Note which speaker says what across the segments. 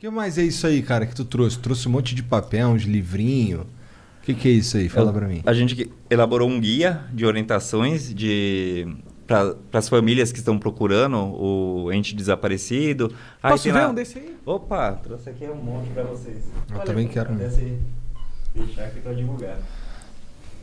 Speaker 1: O que mais é isso aí, cara, que tu trouxe? Trouxe um monte de papel, uns livrinhos. O que, que, é isso aí? Fala para mim.
Speaker 2: A gente elaborou um guia de orientações de para as famílias que estão procurando o ente desaparecido. Aí Posso ver lá... um desse aí? Opa, trouxe aqui um monte para vocês. Eu também quero. Desse... Deixar aqui para divulgar.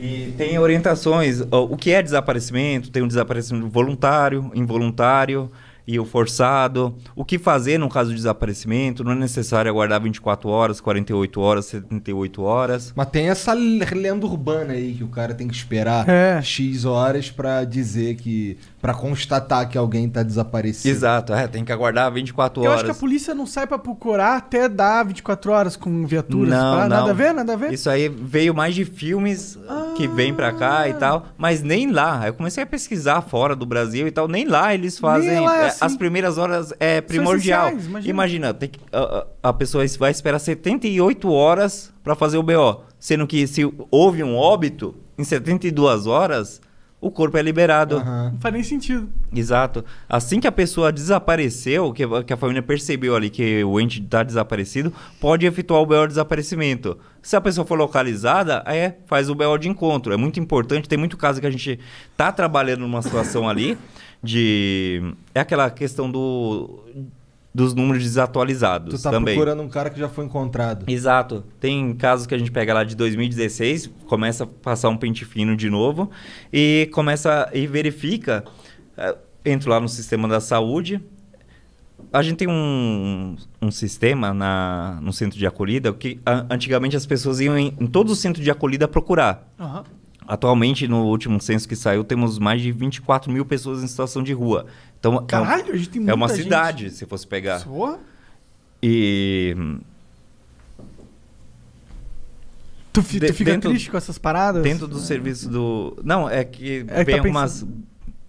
Speaker 2: E tem orientações, o que é desaparecimento, tem um desaparecimento voluntário, involuntário, e o forçado. O que fazer no caso de desaparecimento? Não é necessário aguardar 24 horas, 48 horas, 78 horas.
Speaker 1: Mas tem essa lenda urbana aí que o cara tem que esperar é. X horas para dizer que. para constatar
Speaker 2: que alguém tá desaparecido. Exato, é, tem que aguardar 24 horas. Eu acho que a
Speaker 1: polícia não sai para procurar até dar 24 horas com viaturas. Não, pra... não. Nada a ver, nada a ver.
Speaker 2: Isso aí veio mais de filmes. Ah que vem pra cá e ah. tal, mas nem lá. Eu comecei a pesquisar fora do Brasil e tal, nem lá eles fazem. Lá é, é assim. As primeiras horas é primordial. Imagina, imagina que, a, a, pessoa vai esperar 78 horas para fazer o BO, sendo que se houve um óbito, em 72 horas o corpo é liberado. Uhum. Não faz nem sentido. Exato. Assim que a pessoa desapareceu, que, que a família percebeu ali que o ente está desaparecido, pode efetuar o BO de desaparecimento. Se a pessoa for localizada, é, faz o BO de encontro. É muito importante. Tem muito caso que a gente está trabalhando numa situação ali de. É aquela questão do dos números desatualizados tu tá também. procurando
Speaker 1: um cara que já foi encontrado.
Speaker 2: Exato. Tem casos que a gente pega lá de 2016, começa a passar um pente fino de novo e começa e verifica. Eh, entro lá no sistema da saúde. A gente tem um, um sistema na, no centro de acolhida que a, antigamente as pessoas iam em, em os centros de acolhida procurar. Uhum. Atualmente, no último censo que saiu, temos mais de 24 mil pessoas em situação de rua. Então, é Caralho, é, gente tem muita é uma gente. cidade, se fosse pegar. Soa? E. Tu, tu fica dentro, triste com essas paradas? Dentro do é. serviço do. Não, é que é vem que tá umas pensando...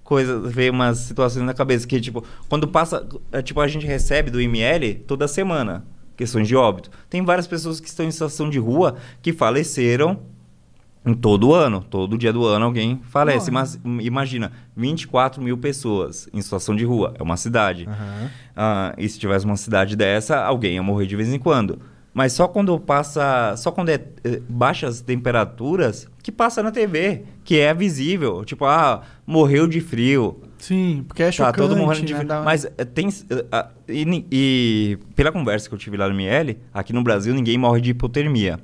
Speaker 2: coisas, vem umas situações na cabeça que, tipo, quando passa. É, tipo, a gente recebe do IML toda semana questões de óbito. Tem várias pessoas que estão em situação de rua que faleceram em todo ano, todo dia do ano alguém falece. Mas imagina, 24 mil pessoas em situação de rua, é uma cidade. Uhum. Uh, e se tivesse uma cidade dessa, alguém ia morrer de vez em quando. Mas só quando passa, só quando é, é baixas temperaturas que passa na TV, que é visível. Tipo, ah, morreu de frio. Sim, porque é chocante. Tá todo morrendo de né? frio. Mas eh, tem... Eh, ah, e, e, pela conversa que eu tive lá no ML, aqui no Brasil ninguém morre de hipotermia.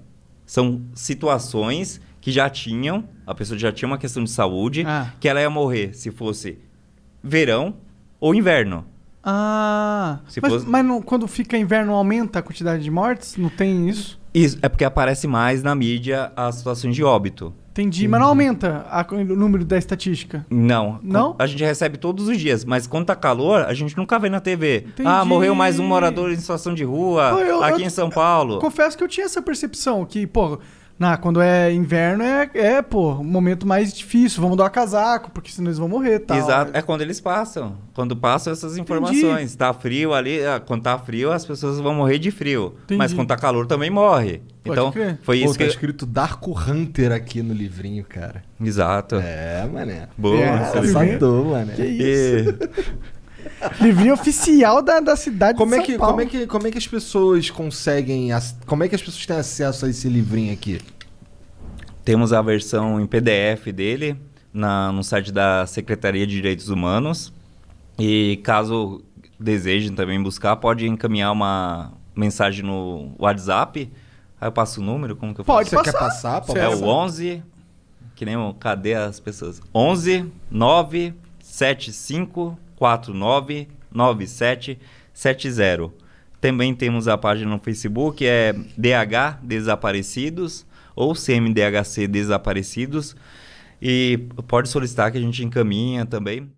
Speaker 2: São situações que já tinham, a pessoa já tinha uma questão de saúde, ah. que ela ia morrer se fosse verão ou inverno.
Speaker 1: Ah, se mas, fosse... mas não, quando fica inverno aumenta a quantidade de mortes? Não tem isso?
Speaker 2: Isso, é porque aparece mais na mídia as situações de óbito. Entendi, mas uhum. não
Speaker 1: aumenta a, o número da estatística.
Speaker 2: Não. Não? A gente recebe todos os dias, mas quando tá calor, a gente nunca vê na TV. Entendi. Ah, morreu mais um morador em situação de rua, eu, aqui eu, em São Paulo.
Speaker 1: Confesso que eu tinha essa percepção que, porra... Ah, quando é inverno é, é, pô, momento mais difícil. Vamos dar casaco, porque senão eles vão morrer, tá Exato,
Speaker 2: é quando eles passam. Quando passam essas informações. Entendi. Tá frio ali, ah, quando tá frio, as pessoas vão morrer de frio. Entendi. Mas quando tá calor também morre. Pode então, crer. foi isso tá que. Tá
Speaker 1: escrito Dark Hunter aqui
Speaker 2: no livrinho, cara. Exato. É, mané. Boa. É, sensador, mané. Que isso.
Speaker 1: Livrinho oficial da, da cidade como de é São que, Paulo. Como é, que, como é que as pessoas conseguem... Como é que as pessoas têm acesso a esse livrinho aqui?
Speaker 2: Temos a versão em PDF dele na, no site da Secretaria de Direitos Humanos. E caso desejem também buscar, pode encaminhar uma mensagem no WhatsApp. Aí eu passo o número, como que eu Pode Você passar. quer passar? Pode é passar. o 11, que nem o... Cadê as pessoas? 11 9 499770. Também temos a página no Facebook, é DH Desaparecidos ou CMDHC Desaparecidos. E pode solicitar que a gente encaminha também.